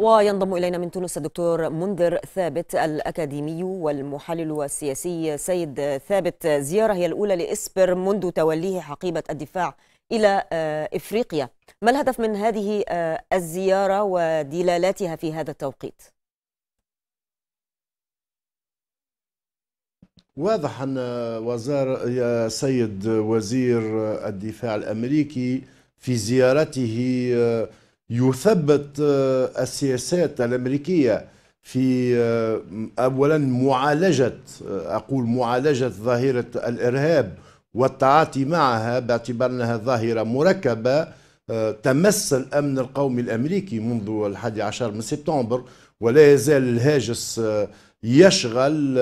وينضم إلينا من تونس الدكتور منذر ثابت الأكاديمي والمحلل السياسي سيد ثابت زيارة هي الأولى لإسبر منذ توليه حقيبة الدفاع إلى آه، إفريقيا ما الهدف من هذه آه، الزيارة ودلالاتها في هذا التوقيت؟ واضح أن وزارة يا سيد وزير الدفاع الأمريكي في زيارته آه، يثبت آه، السياسات الامريكيه في آه، اولا معالجه آه، اقول معالجه ظاهره الارهاب والتعاطي معها باعتبار انها ظاهره مركبه تمس الامن القومي الامريكي منذ الحادي عشر من سبتمبر ولا يزال الهاجس يشغل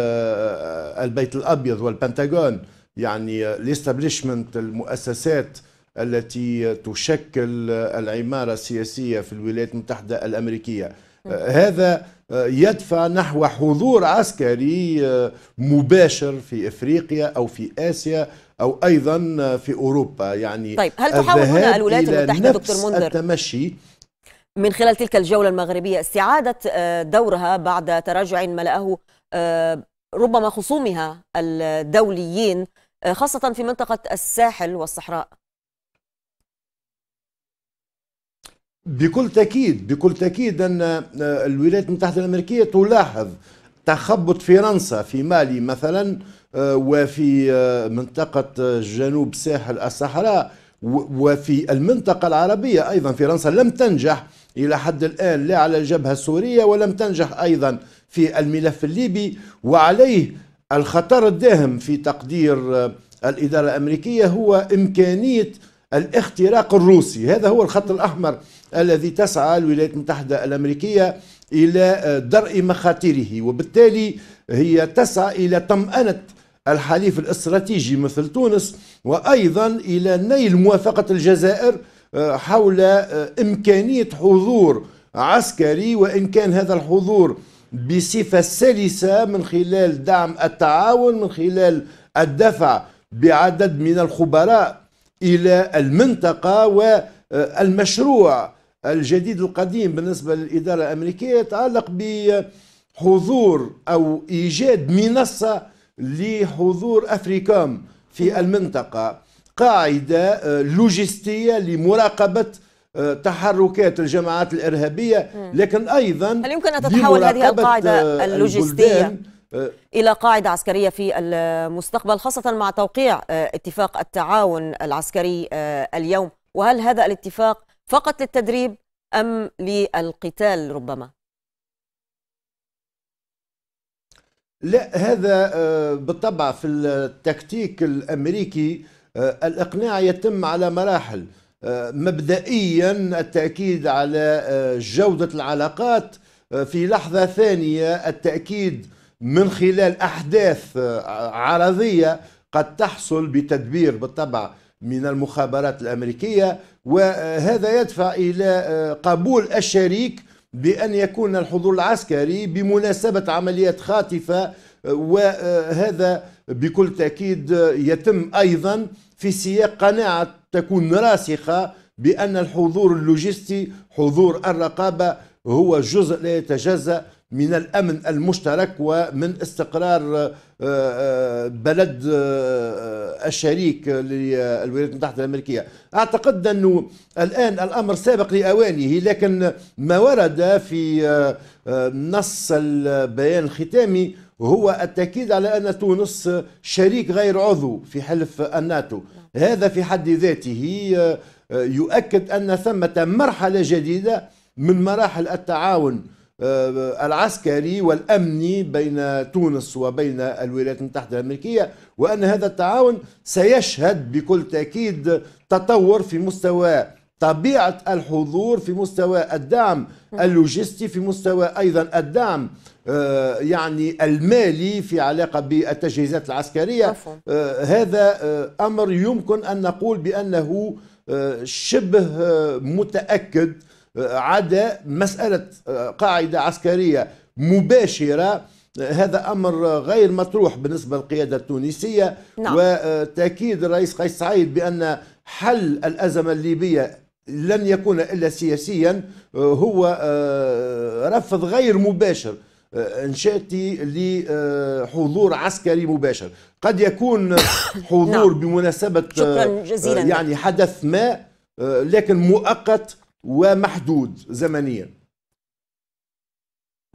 البيت الابيض والبنتاغون يعني الاستابليشمنت المؤسسات التي تشكل العمارة السياسية في الولايات المتحدة الأمريكية آه، هذا آه، يدفع نحو حضور عسكري آه، مباشر في افريقيا او في اسيا او ايضا في اوروبا يعني طيب هل تحاول هنا الولايات المتحده دكتور منذر التمشي من خلال تلك الجوله المغربيه استعاده دورها بعد تراجع ملأه ربما خصومها الدوليين خاصه في منطقه الساحل والصحراء بكل تأكيد بكل تأكيد أن آه، الولايات المتحدة الأمريكية تلاحظ تخبط فرنسا في مالي مثلا آه، وفي آه، منطقة جنوب ساحل الصحراء وفي المنطقة العربية أيضا فرنسا لم تنجح إلى حد الآن لا على الجبهة السورية ولم تنجح أيضا في الملف الليبي وعليه الخطر الداهم في تقدير الإدارة الأمريكية هو إمكانية الاختراق الروسي هذا هو الخط الأحمر الذي تسعى الولايات المتحدة الأمريكية إلى آه، درء مخاطره وبالتالي هي تسعى إلى طمأنة الحليف الاستراتيجي مثل تونس وأيضا إلى نيل موافقة الجزائر آه، حول آه، إمكانية حضور عسكري وإن كان هذا الحضور بصفة سلسة من خلال دعم التعاون من خلال الدفع بعدد من الخبراء الى المنطقه والمشروع الجديد القديم بالنسبه للاداره الامريكيه يتعلق بحضور او ايجاد منصه لحضور افريكام في المنطقه قاعده آه، لوجستيه لمراقبه آه، تحركات الجماعات الارهابيه لكن ايضا هل يمكن ان تتحول هذه القاعده آه، اللوجستيه إيه. إلى قاعدة عسكرية في المستقبل خاصة مع توقيع آه، اتفاق التعاون العسكري آه، اليوم وهل هذا الاتفاق فقط للتدريب أم للقتال ربما؟ لا هذا آه، بالطبع في التكتيك الامريكي الاقناع يتم على مراحل مبدئيا التاكيد على جوده العلاقات في لحظه ثانيه التاكيد من خلال أحداث آه، عرضية قد تحصل بتدبير بالطبع من المخابرات الأمريكية وهذا يدفع إلى آه، قبول الشريك بأن يكون الحضور العسكري بمناسبة عمليات خاطفة آه، وهذا بكل تأكيد يتم أيضا في سياق قناعة تكون راسخة بأن الحضور اللوجستي حضور الرقابة هو جزء لا يتجزأ من الامن المشترك ومن استقرار آه، آه، بلد آه، الشريك للولايات المتحده الامريكيه اعتقد انه الان الامر سابق لاوانه لكن ما ورد في نص البيان الختامي هو التأكيد على أن تونس شريك غير عضو في حلف الناتو هذا في حد ذاته يؤكد أن ثمة مرحلة جديدة من مراحل التعاون آه، العسكري والأمني بين تونس وبين الولايات المتحدة الأمريكية وأن هذا التعاون سيشهد بكل تأكيد تطور في مستوى طبيعة الحضور في مستوى الدعم اللوجستي في مستوى أيضا الدعم آه، يعني المالي في علاقة بالتجهيزات العسكرية آه، هذا أمر يمكن أن نقول بأنه شبه متأكد عدا مسألة آه، قاعدة عسكرية مباشرة هذا امر غير مطروح بالنسبه للقياده التونسيه نعم. وتاكيد الرئيس قيس سعيد بان حل الازمه الليبيه لن يكون الا سياسيا آه، هو آه، رفض غير مباشر انشاتي لحضور عسكري مباشر قد يكون حضور نعم. بمناسبه يعني حدث ما لكن مؤقت ومحدود زمنيا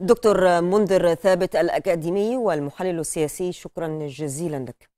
دكتور منذر ثابت الأكاديمي والمحلل السياسي شكرا جزيلا لك